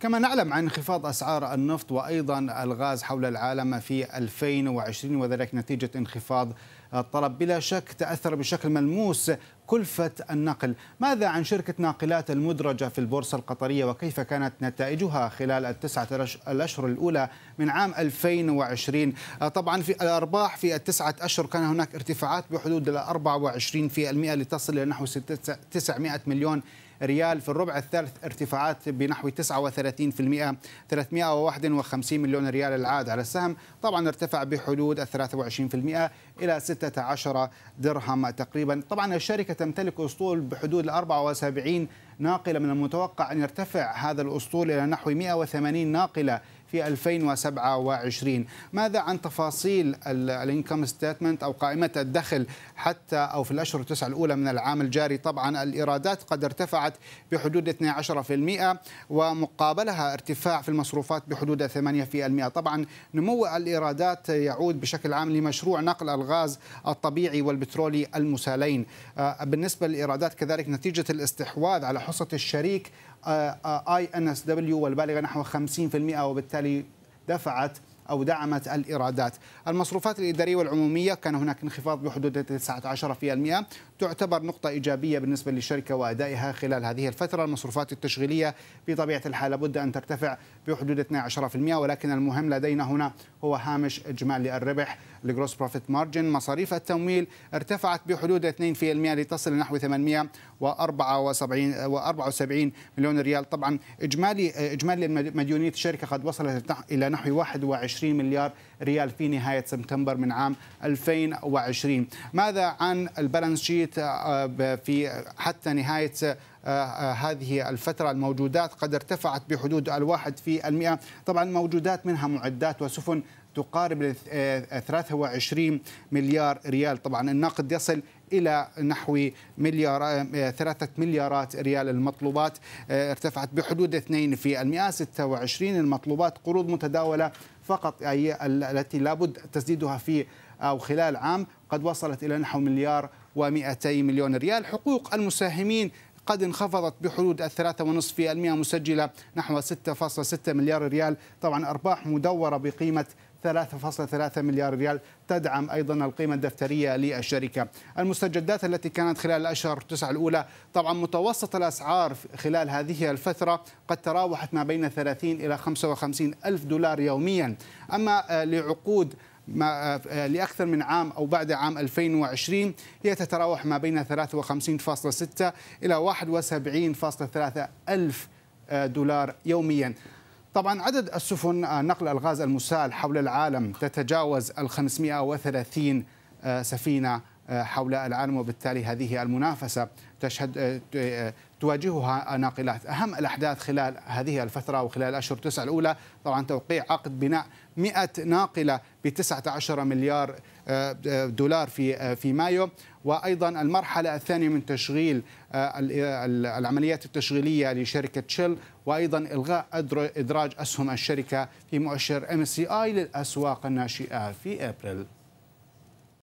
كما نعلم عن انخفاض أسعار النفط وأيضا الغاز حول العالم في 2020 وذلك نتيجة انخفاض الطلب بلا شك تأثر بشكل ملموس كلفة النقل ماذا عن شركة ناقلات المدرجة في البورصة القطرية وكيف كانت نتائجها خلال التسعة الأشهر الأولى من عام 2020 آه، طبعا في الأرباح في التسعة أشهر كان هناك ارتفاعات بحدود ال 24% لتصل إلى نحو 900 مليون ريال في الربع الثالث ارتفاعات بنحو 39% 351 مليون ريال العائد على السهم طبعا ارتفع بحدود 23% إلى 16 درهم تقريبا طبعا الشركة تمتلك اسطول بحدود 74 ناقله من المتوقع ان يرتفع هذا الاسطول الى نحو 180 ناقله في 2027 ماذا عن تفاصيل الانكم ستيتمنت او قائمه الدخل حتى او في الاشهر التسعه الاولى من العام الجاري طبعا الايرادات قد ارتفعت بحدود 12% ومقابلها ارتفاع في المصروفات بحدود 8% طبعا نمو الايرادات يعود بشكل عام لمشروع نقل الغاز الطبيعي والبترولي المسالين آه، بالنسبه للايرادات كذلك نتيجه الاستحواذ على حصه الشريك آه، آه، اي ان اس دبليو والبالغه نحو 50% وبالتالي دفعت أو دعمت الإيرادات المصروفات الإدارية والعمومية كان هناك انخفاض بحدود 19% تعتبر نقطة إيجابية بالنسبة للشركة وأدائها خلال هذه الفترة المصروفات التشغيلية بطبيعة الحال لابد أن ترتفع بحدود 12% ولكن المهم لدينا هنا هو هامش إجمالي الربح الجروس بروفيت مارجن مصاريف التمويل ارتفعت بحدود 2% لتصل نحو 874 مليون ريال طبعا إجمالي إجمالي مديونية الشركة قد وصلت إلى نحو 21 20 مليار ريال في نهاية سبتمبر من عام 2020 ماذا عن البالانس شيت آه، في حتى نهاية آه، آه، هذه الفترة الموجودات قد ارتفعت بحدود الواحد في المئة طبعا موجودات منها معدات وسفن تقارب 23 مليار ريال طبعا النقد يصل إلى نحو مليار ثلاثة مليارات ريال المطلوبات ارتفعت بحدود 2 في المئة 26 المطلوبات قروض متداولة فقط أي يعني التي لابد تسديدها في أو خلال عام قد وصلت إلى نحو مليار و200 مليون ريال حقوق المساهمين قد انخفضت بحدود الثلاثة ونصف في المئة مسجلة نحو 6.6 مليار ريال طبعا أرباح مدورة بقيمة 3.3 مليار ريال تدعم أيضا القيمة الدفترية للشركة المستجدات التي كانت خلال الأشهر التسعة الأولى طبعا متوسط الأسعار خلال هذه الفترة قد تراوحت ما بين 30 إلى 55 ألف دولار يوميا أما لعقود ما لأكثر من عام أو بعد عام 2020 هي تتراوح ما بين 53.6 إلى 71.3 ألف دولار يوميا طبعا عدد السفن آه، نقل الغاز المسال حول العالم تتجاوز ال 530 آه، سفينه حول العالم وبالتالي هذه المنافسة تشهد آه، آه، تواجهها ناقلات أهم الأحداث خلال هذه الفترة وخلال الأشهر التسعة الأولى طبعا توقيع عقد بناء 100 ناقلة ب 19 مليار آه، دولار في في مايو وايضا المرحله الثانيه من تشغيل العمليات التشغيليه لشركه شل وايضا الغاء ادراج اسهم الشركه في مؤشر ام سي اي للاسواق الناشئه في ابريل